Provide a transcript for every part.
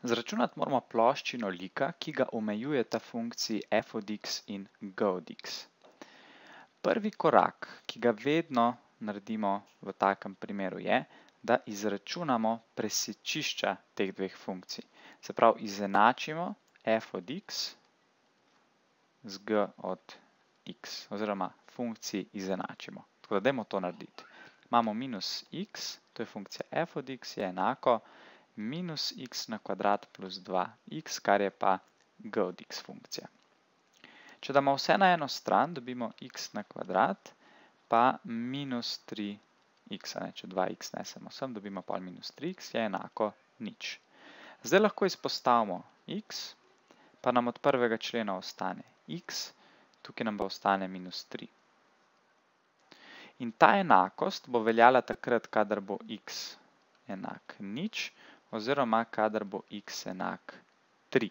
Zračunati moramo ploščino lika, ki ga omejuje ta funkciji f od x in g od x. Prvi korak, ki ga vedno naredimo v takem primeru je, da izračunamo presečišča teh dveh funkcij. Se pravi, izenačimo f od x z g od x, oziroma funkciji izenačimo. Tako da dajmo to narediti. Imamo minus x, to je funkcija f od x, je enako minus x na kvadrat plus 2x, kar je pa g od x funkcija. Če damo vse na eno stran, dobimo x na kvadrat pa minus 3x. Če 2x nesemo sem, dobimo pol minus 3x, je enako nič. Zdaj lahko izpostavimo x, pa nam od prvega člena ostane x, tukaj nam bo ostane minus 3. In ta enakost bo veljala takrat, kadar bo x enak nič, oziroma kadar bo x enak 3.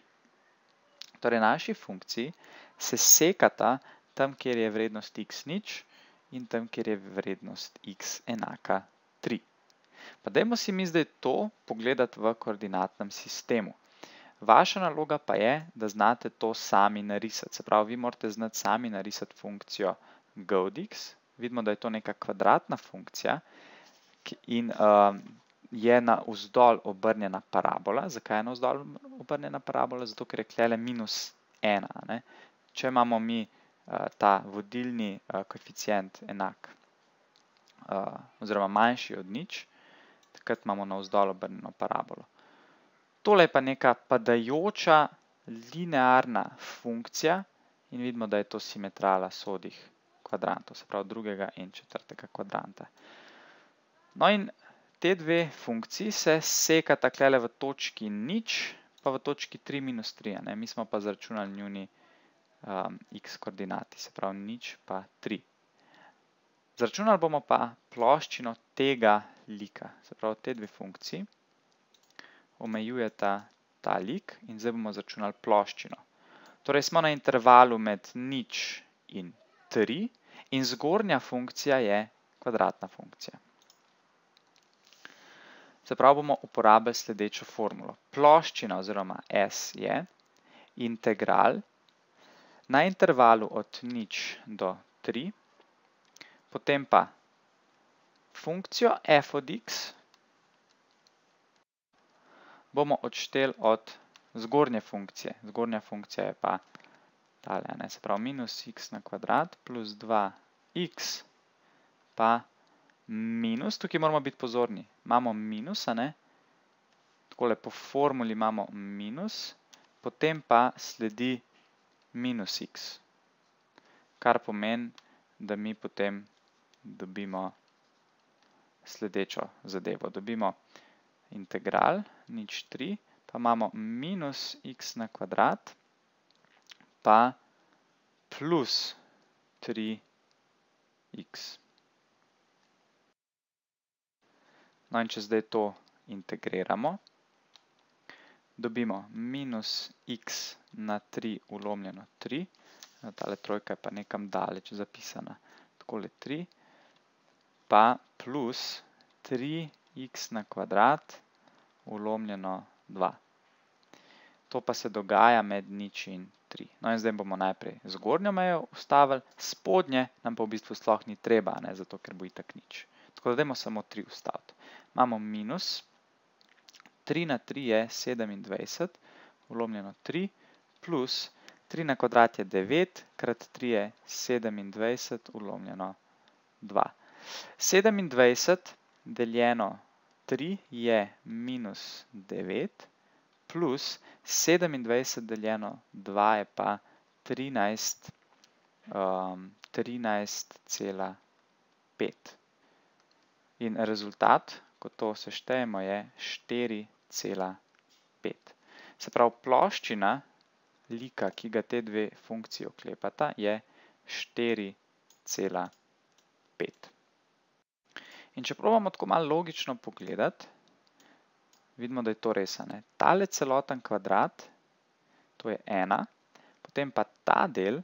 Torej, naši funkciji se sekata tam, kjer je vrednost x nič in tam, kjer je vrednost x enaka 3. Pa dajmo si mi zdaj to pogledati v koordinatnem sistemu. Vaša naloga pa je, da znate to sami narisati. Se pravi, vi morate znati sami narisati funkcijo g od x. Vidimo, da je to neka kvadratna funkcija in eh, je na vzdolj obrnjena parabola. Zakaj je na vzdolj obrnjena parabola? Zato, ker je klele minus ena. Če imamo mi eh, ta vodilni eh, koeficijent enak eh, oziroma manjši od nič, takrat imamo na vzdolj obrnjeno parabolo. Tole je pa neka padajoča linearna funkcija in vidimo, da je to simetrala sodih kvadrantov, se pravi drugega in četrtega kvadranta. No in te dve funkciji se sekata klele v točki nič, pa v točki 3 minus 3. Mi smo pa zračunali njuni um, x koordinati, se pravi nič pa 3. Zračunali bomo pa ploščino tega lika, se pravi te dve funkciji omejujeta ta lik in zdaj bomo zračunali ploščino. Torej smo na intervalu med nič in 3 in zgornja funkcija je kvadratna funkcija. Se pravi, bomo uporabili sledečo formulo. Ploščina oziroma S je integral na intervalu od nič do 3, potem pa funkcijo f od x bomo odšteli od zgornje funkcije. Zgornja funkcija je pa tale, se pravi, minus x na kvadrat plus 2x pa 2 minus, tukaj moramo biti pozorni, imamo minus, a ne? Takole po formuli imamo minus, potem pa sledi minus x, kar pomeni, da mi potem dobimo sledečo zadevo. Dobimo integral, nič 3, pa imamo minus x na kvadrat, pa plus 3x. No in če zdaj to integriramo, dobimo minus x na 3 ulomljeno 3, no, tale trojka je pa nekam daleč zapisana, takole 3, pa plus 3x na kvadrat ulomljeno 2. To pa se dogaja med nič in 3. No in zdaj bomo najprej zgornjo mejo ustavili, spodnje nam pa v bistvu sloh ni treba, zato ker bo itak nič. Zdaj. Tako da dajmo samo 3 ustaviti. Imamo minus, 3 na 3 je 27, vlomljeno 3, plus 3 na kvadrat je 9, krat 3 je 27, vlomljeno 2. 27 deljeno 3 je minus 9, plus 27 deljeno 2 je pa 13, um, 13,5. In rezultat, ko to seštejemo, je 4,5. Se pravi, ploščina lika, ki ga te dve funkcije oklepata, je 4,5. In če probamo tako malo logično pogledati, vidimo, da je to res. Tale celoten kvadrat, to je ena, potem pa ta del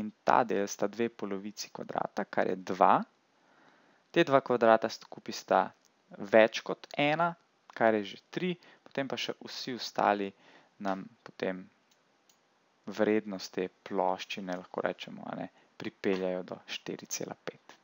in ta del sta dve polovici kvadrata, kar je dva kvadrata, Te dva kvadrata skupaj sta več kot ena, kar je že tri, potem pa še vsi ostali nam potem vrednost te ploščine, lahko rečemo, ne, pripeljajo do 4,5.